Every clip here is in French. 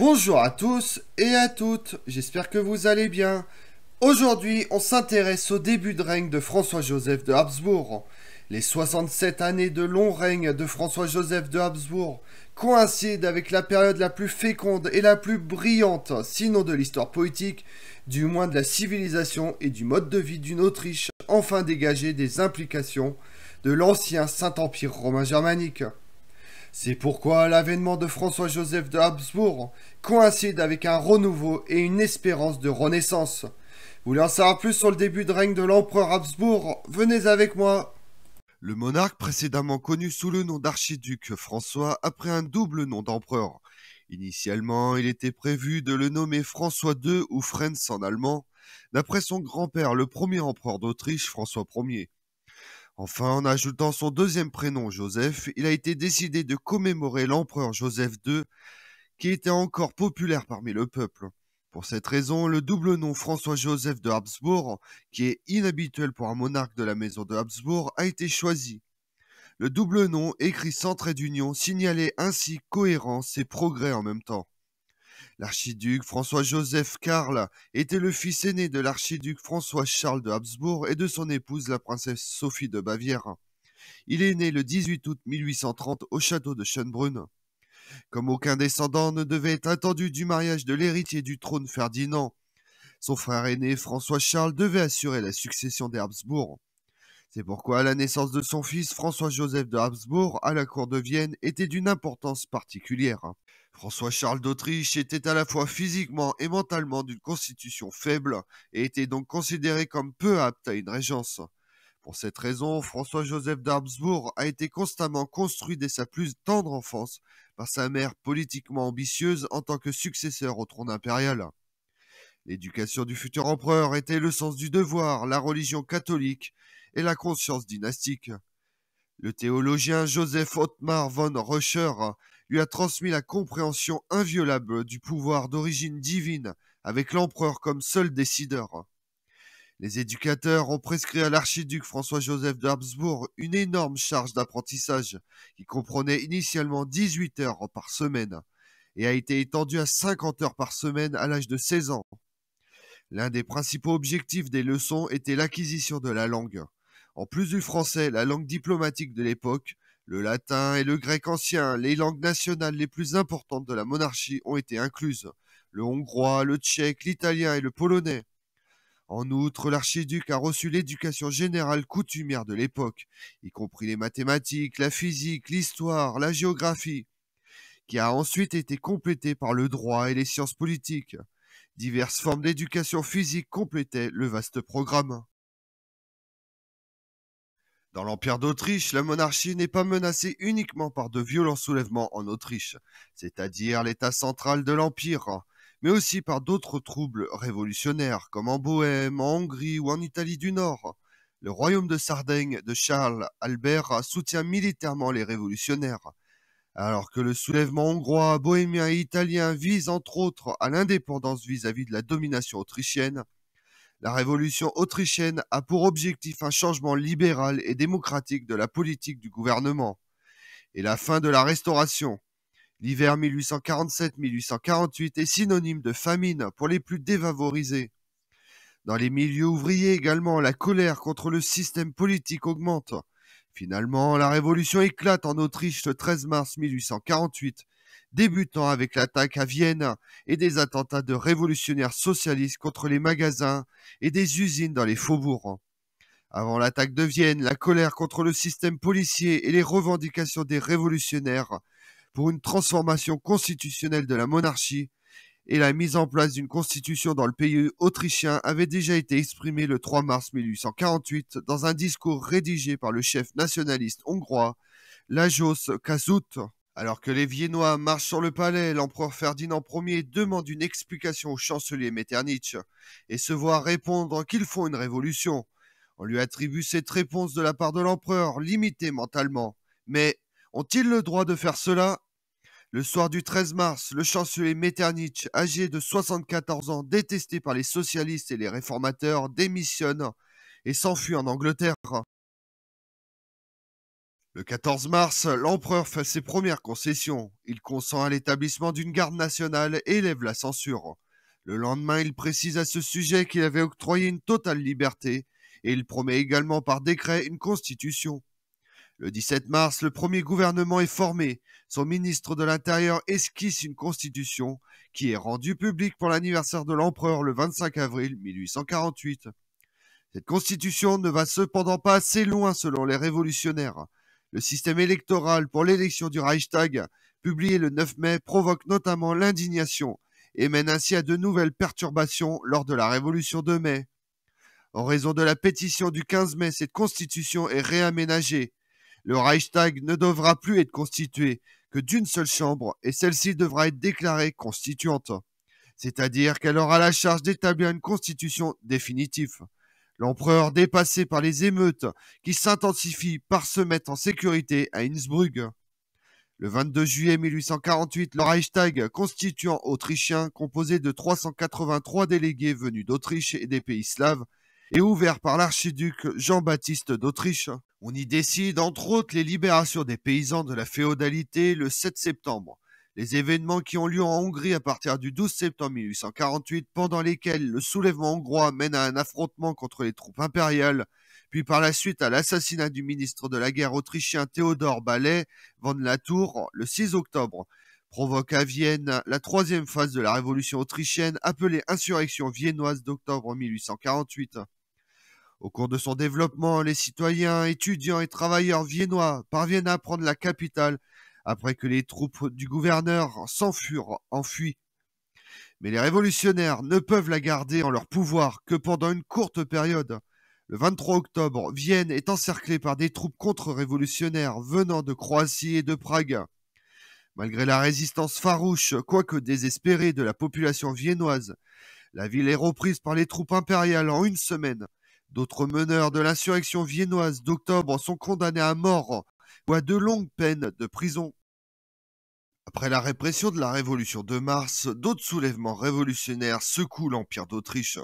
Bonjour à tous et à toutes, j'espère que vous allez bien. Aujourd'hui, on s'intéresse au début de règne de François-Joseph de Habsbourg. Les 67 années de long règne de François-Joseph de Habsbourg coïncident avec la période la plus féconde et la plus brillante, sinon de l'histoire poétique, du moins de la civilisation et du mode de vie d'une Autriche enfin dégagée des implications de l'ancien Saint-Empire romain germanique. C'est pourquoi l'avènement de François-Joseph de Habsbourg coïncide avec un renouveau et une espérance de renaissance. Vous en savoir plus sur le début de règne de l'empereur Habsbourg, venez avec moi. Le monarque précédemment connu sous le nom d'archiduc François après un double nom d'empereur. Initialement, il était prévu de le nommer François II ou Franz en allemand, d'après son grand-père, le premier empereur d'Autriche, François Ier. Enfin, en ajoutant son deuxième prénom, Joseph, il a été décidé de commémorer l'empereur Joseph II, qui était encore populaire parmi le peuple. Pour cette raison, le double nom François-Joseph de Habsbourg, qui est inhabituel pour un monarque de la maison de Habsbourg, a été choisi. Le double nom, écrit sans trait d'union, signalait ainsi cohérence et progrès en même temps. L'archiduc François-Joseph Karl était le fils aîné de l'archiduc François-Charles de Habsbourg et de son épouse la princesse Sophie de Bavière. Il est né le 18 août 1830 au château de Schönbrunn. Comme aucun descendant ne devait être attendu du mariage de l'héritier du trône Ferdinand, son frère aîné François-Charles devait assurer la succession des Habsbourg. C'est pourquoi la naissance de son fils François-Joseph de Habsbourg à la cour de Vienne était d'une importance particulière. François-Charles d'Autriche était à la fois physiquement et mentalement d'une constitution faible et était donc considéré comme peu apte à une régence. Pour cette raison, François-Joseph d'Habsbourg a été constamment construit dès sa plus tendre enfance par sa mère politiquement ambitieuse en tant que successeur au trône impérial. L'éducation du futur empereur était le sens du devoir, la religion catholique, et la conscience dynastique. Le théologien Joseph Otmar von Röscher lui a transmis la compréhension inviolable du pouvoir d'origine divine avec l'empereur comme seul décideur. Les éducateurs ont prescrit à l'archiduc François-Joseph Habsbourg une énorme charge d'apprentissage qui comprenait initialement 18 heures par semaine et a été étendue à 50 heures par semaine à l'âge de 16 ans. L'un des principaux objectifs des leçons était l'acquisition de la langue. En plus du français, la langue diplomatique de l'époque, le latin et le grec ancien, les langues nationales les plus importantes de la monarchie ont été incluses, le hongrois, le tchèque, l'italien et le polonais. En outre, l'archiduc a reçu l'éducation générale coutumière de l'époque, y compris les mathématiques, la physique, l'histoire, la géographie, qui a ensuite été complétée par le droit et les sciences politiques. Diverses formes d'éducation physique complétaient le vaste programme. Dans l'Empire d'Autriche, la monarchie n'est pas menacée uniquement par de violents soulèvements en Autriche, c'est-à-dire l'état central de l'Empire, mais aussi par d'autres troubles révolutionnaires comme en Bohême, en Hongrie ou en Italie du Nord. Le royaume de Sardaigne de Charles Albert soutient militairement les révolutionnaires, alors que le soulèvement hongrois, bohémien et italien vise entre autres à l'indépendance vis-à-vis de la domination autrichienne, la révolution autrichienne a pour objectif un changement libéral et démocratique de la politique du gouvernement et la fin de la Restauration. L'hiver 1847-1848 est synonyme de famine pour les plus défavorisés. Dans les milieux ouvriers également, la colère contre le système politique augmente. Finalement, la révolution éclate en Autriche le 13 mars 1848 débutant avec l'attaque à Vienne et des attentats de révolutionnaires socialistes contre les magasins et des usines dans les faubourgs. Avant l'attaque de Vienne, la colère contre le système policier et les revendications des révolutionnaires pour une transformation constitutionnelle de la monarchie et la mise en place d'une constitution dans le pays autrichien avaient déjà été exprimées le 3 mars 1848 dans un discours rédigé par le chef nationaliste hongrois Lajos Kazut. Alors que les Viennois marchent sur le palais, l'empereur Ferdinand Ier demande une explication au chancelier Metternich et se voit répondre qu'ils font une révolution. On lui attribue cette réponse de la part de l'empereur, limitée mentalement. Mais ont-ils le droit de faire cela Le soir du 13 mars, le chancelier Metternich, âgé de 74 ans, détesté par les socialistes et les réformateurs, démissionne et s'enfuit en Angleterre. Le 14 mars, l'empereur fait ses premières concessions. Il consent à l'établissement d'une garde nationale et lève la censure. Le lendemain, il précise à ce sujet qu'il avait octroyé une totale liberté, et il promet également par décret une constitution. Le 17 mars, le premier gouvernement est formé. Son ministre de l'Intérieur esquisse une constitution qui est rendue publique pour l'anniversaire de l'empereur le 25 avril 1848. Cette constitution ne va cependant pas assez loin selon les révolutionnaires. Le système électoral pour l'élection du Reichstag, publié le 9 mai, provoque notamment l'indignation et mène ainsi à de nouvelles perturbations lors de la Révolution de mai. En raison de la pétition du 15 mai, cette constitution est réaménagée. Le Reichstag ne devra plus être constitué que d'une seule chambre et celle-ci devra être déclarée constituante, c'est-à-dire qu'elle aura la charge d'établir une constitution définitive. L'empereur, dépassé par les émeutes qui s'intensifient, par se mettre en sécurité à Innsbruck. Le 22 juillet 1848, le Reichstag, constituant autrichien, composé de 383 délégués venus d'Autriche et des pays slaves, est ouvert par l'archiduc Jean-Baptiste d'Autriche. On y décide entre autres les libérations des paysans de la féodalité le 7 septembre, les événements qui ont lieu en Hongrie à partir du 12 septembre 1848, pendant lesquels le soulèvement hongrois mène à un affrontement contre les troupes impériales, puis par la suite à l'assassinat du ministre de la guerre autrichien Théodore Ballet la tour le 6 octobre, provoque à Vienne la troisième phase de la révolution autrichienne appelée insurrection viennoise d'octobre 1848. Au cours de son développement, les citoyens, étudiants et travailleurs viennois parviennent à prendre la capitale après que les troupes du gouverneur s'enfuirent, Mais les révolutionnaires ne peuvent la garder en leur pouvoir que pendant une courte période. Le 23 octobre, Vienne est encerclée par des troupes contre-révolutionnaires venant de Croatie et de Prague. Malgré la résistance farouche, quoique désespérée, de la population viennoise, la ville est reprise par les troupes impériales en une semaine. D'autres meneurs de l'insurrection viennoise d'octobre sont condamnés à mort ou à de longues peines de prison. Après la répression de la Révolution de mars, d'autres soulèvements révolutionnaires secouent l'Empire d'Autriche.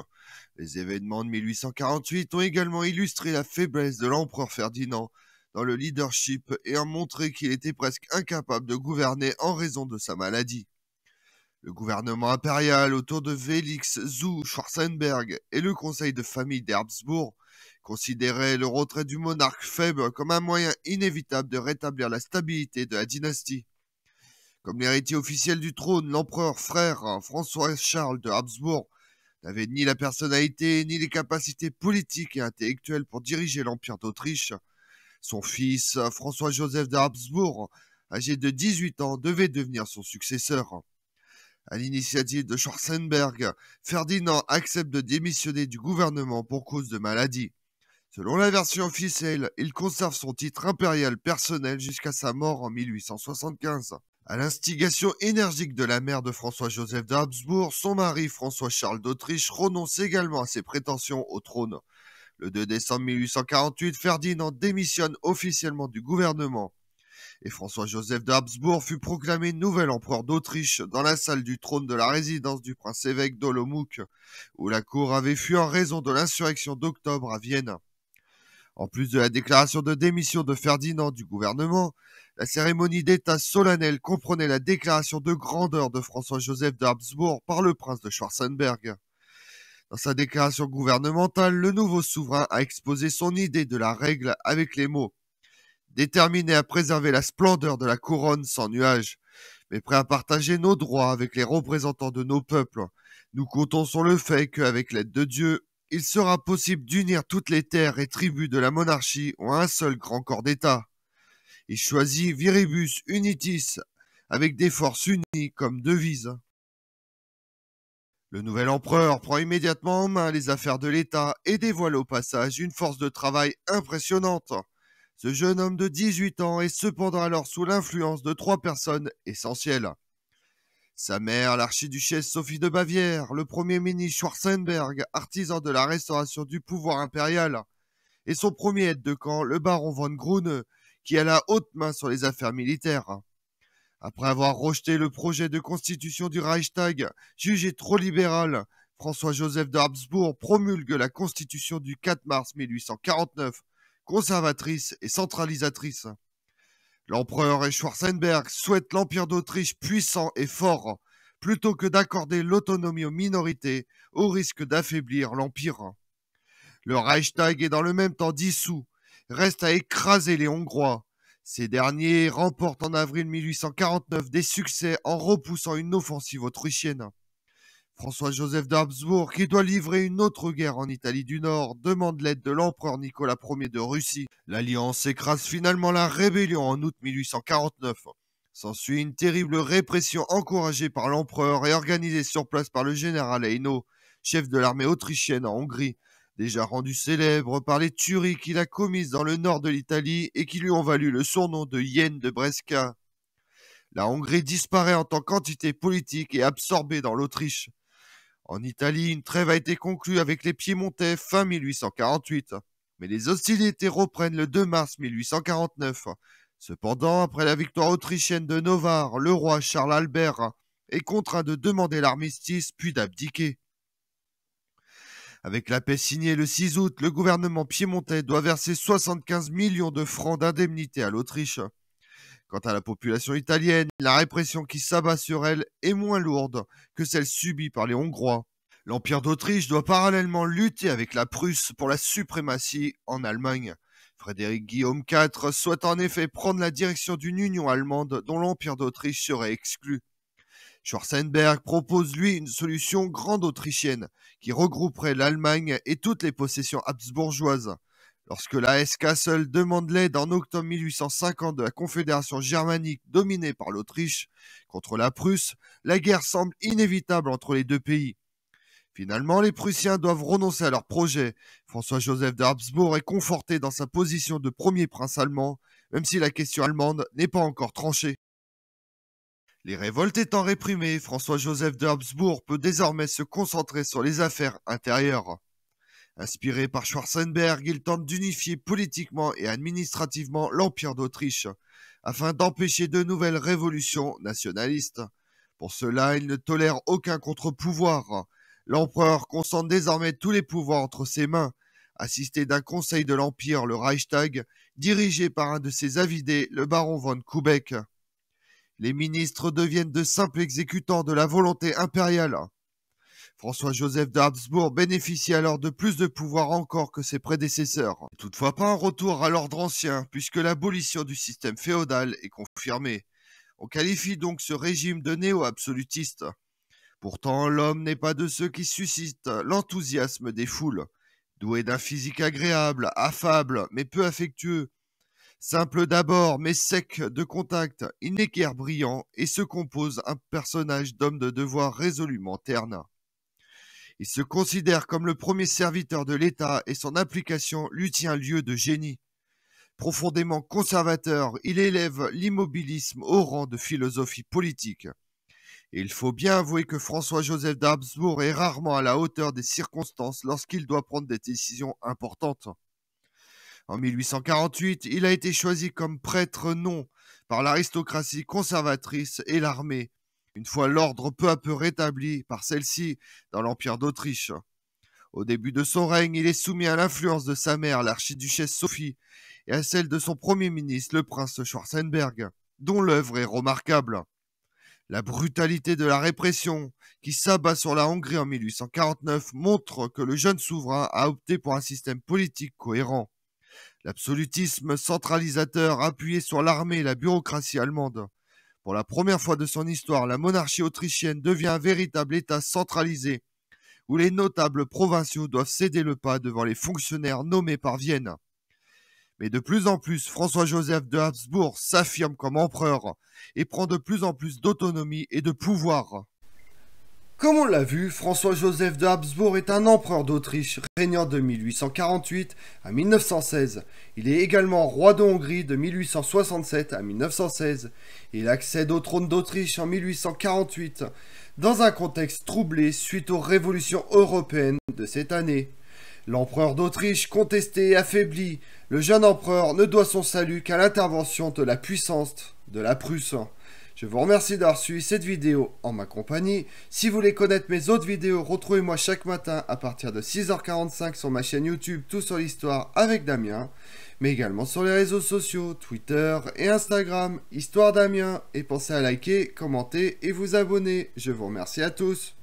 Les événements de 1848 ont également illustré la faiblesse de l'empereur Ferdinand dans le leadership et ont montré qu'il était presque incapable de gouverner en raison de sa maladie. Le gouvernement impérial autour de Félix Zou Schwarzenberg et le conseil de famille d'Herbsbourg considéraient le retrait du monarque faible comme un moyen inévitable de rétablir la stabilité de la dynastie. Comme l'héritier officiel du trône, l'empereur frère hein, François-Charles de Habsbourg n'avait ni la personnalité ni les capacités politiques et intellectuelles pour diriger l'Empire d'Autriche, son fils François-Joseph de Habsbourg, âgé de 18 ans, devait devenir son successeur. À l'initiative de Schwarzenberg, Ferdinand accepte de démissionner du gouvernement pour cause de maladie. Selon la version officielle, il conserve son titre impérial personnel jusqu'à sa mort en 1875. À l'instigation énergique de la mère de François-Joseph d'Habsbourg, son mari François-Charles d'Autriche renonce également à ses prétentions au trône. Le 2 décembre 1848, Ferdinand démissionne officiellement du gouvernement et François-Joseph d'Habsbourg fut proclamé nouvel empereur d'Autriche dans la salle du trône de la résidence du prince évêque d'Olomouc, où la cour avait fui en raison de l'insurrection d'octobre à Vienne. En plus de la déclaration de démission de Ferdinand du gouvernement, la cérémonie d'État solennelle comprenait la déclaration de grandeur de François-Joseph d'Habsbourg par le prince de Schwarzenberg. Dans sa déclaration gouvernementale, le nouveau souverain a exposé son idée de la règle avec les mots Déterminé à préserver la splendeur de la couronne sans nuages, mais prêt à partager nos droits avec les représentants de nos peuples, nous comptons sur le fait qu'avec l'aide de Dieu, il sera possible d'unir toutes les terres et tribus de la monarchie en un seul grand corps d'État. Il choisit Viribus Unitis avec des forces unies comme devise. Le nouvel empereur prend immédiatement en main les affaires de l'État et dévoile au passage une force de travail impressionnante. Ce jeune homme de 18 ans est cependant alors sous l'influence de trois personnes essentielles. Sa mère, l'archiduchesse Sophie de Bavière, le premier ministre Schwarzenberg, artisan de la restauration du pouvoir impérial, et son premier aide de camp, le baron von Grune, qui a la haute main sur les affaires militaires. Après avoir rejeté le projet de constitution du Reichstag, jugé trop libéral, François-Joseph de Habsbourg promulgue la constitution du 4 mars 1849, conservatrice et centralisatrice. L'empereur et Schwarzenberg souhaite l'Empire d'Autriche puissant et fort, plutôt que d'accorder l'autonomie aux minorités au risque d'affaiblir l'Empire. Le Reichstag est dans le même temps dissous, reste à écraser les Hongrois. Ces derniers remportent en avril 1849 des succès en repoussant une offensive autrichienne. François-Joseph d'Habsbourg, qui doit livrer une autre guerre en Italie du Nord, demande l'aide de l'empereur Nicolas Ier de Russie. L'alliance écrase finalement la rébellion en août 1849. S'ensuit une terrible répression encouragée par l'empereur et organisée sur place par le général Hainaut, chef de l'armée autrichienne en Hongrie, déjà rendu célèbre par les tueries qu'il a commises dans le nord de l'Italie et qui lui ont valu le surnom de Yen de Bresca. La Hongrie disparaît en tant qu'entité politique et absorbée dans l'Autriche. En Italie, une trêve a été conclue avec les Piémontais fin 1848, mais les hostilités reprennent le 2 mars 1849. Cependant, après la victoire autrichienne de Novare, le roi Charles Albert est contraint de demander l'armistice puis d'abdiquer. Avec la paix signée le 6 août, le gouvernement piémontais doit verser 75 millions de francs d'indemnité à l'Autriche. Quant à la population italienne, la répression qui s'abat sur elle est moins lourde que celle subie par les Hongrois. L'Empire d'Autriche doit parallèlement lutter avec la Prusse pour la suprématie en Allemagne. Frédéric Guillaume IV souhaite en effet prendre la direction d'une union allemande dont l'Empire d'Autriche serait exclu. Schwarzenberg propose lui une solution grande autrichienne qui regrouperait l'Allemagne et toutes les possessions habsbourgeoises. Lorsque la s seule demande l'aide en octobre 1850 de la Confédération germanique dominée par l'Autriche contre la Prusse, la guerre semble inévitable entre les deux pays. Finalement, les Prussiens doivent renoncer à leur projet. François-Joseph de Habsbourg est conforté dans sa position de premier prince allemand, même si la question allemande n'est pas encore tranchée. Les révoltes étant réprimées, François-Joseph de Habsbourg peut désormais se concentrer sur les affaires intérieures. Inspiré par Schwarzenberg, il tente d'unifier politiquement et administrativement l'Empire d'Autriche, afin d'empêcher de nouvelles révolutions nationalistes. Pour cela, il ne tolère aucun contre-pouvoir. L'empereur concentre désormais tous les pouvoirs entre ses mains. Assisté d'un conseil de l'Empire, le Reichstag, dirigé par un de ses avidés, le baron von Kubeck. Les ministres deviennent de simples exécutants de la volonté impériale. François-Joseph d'Habsbourg bénéficie alors de plus de pouvoir encore que ses prédécesseurs. Toutefois pas un retour à l'ordre ancien, puisque l'abolition du système féodal est confirmée. On qualifie donc ce régime de néo-absolutiste. Pourtant, l'homme n'est pas de ceux qui suscitent l'enthousiasme des foules. Doué d'un physique agréable, affable, mais peu affectueux, simple d'abord, mais sec de contact, il n'est guère brillant et se compose un personnage d'homme de devoir résolument terne. Il se considère comme le premier serviteur de l'État et son application lui tient lieu de génie. Profondément conservateur, il élève l'immobilisme au rang de philosophie politique. il faut bien avouer que François-Joseph d'Habsbourg est rarement à la hauteur des circonstances lorsqu'il doit prendre des décisions importantes. En 1848, il a été choisi comme prêtre non par l'aristocratie conservatrice et l'armée, une fois l'ordre peu à peu rétabli par celle-ci dans l'Empire d'Autriche, au début de son règne, il est soumis à l'influence de sa mère, l'archiduchesse Sophie, et à celle de son premier ministre, le prince Schwarzenberg, dont l'œuvre est remarquable. La brutalité de la répression qui s'abat sur la Hongrie en 1849 montre que le jeune souverain a opté pour un système politique cohérent. L'absolutisme centralisateur appuyé sur l'armée et la bureaucratie allemande pour la première fois de son histoire, la monarchie autrichienne devient un véritable État centralisé, où les notables provinciaux doivent céder le pas devant les fonctionnaires nommés par Vienne. Mais de plus en plus, François-Joseph de Habsbourg s'affirme comme empereur et prend de plus en plus d'autonomie et de pouvoir. Comme on l'a vu, François-Joseph de Habsbourg est un empereur d'Autriche régnant de 1848 à 1916. Il est également roi de Hongrie de 1867 à 1916. Il accède au trône d'Autriche en 1848 dans un contexte troublé suite aux révolutions européennes de cette année. L'empereur d'Autriche, contesté et affaibli, le jeune empereur ne doit son salut qu'à l'intervention de la puissance de la Prusse. Je vous remercie d'avoir suivi cette vidéo en ma compagnie. Si vous voulez connaître mes autres vidéos, retrouvez-moi chaque matin à partir de 6h45 sur ma chaîne YouTube Tout sur l'Histoire avec Damien, mais également sur les réseaux sociaux, Twitter et Instagram, Histoire Damien. Et pensez à liker, commenter et vous abonner. Je vous remercie à tous.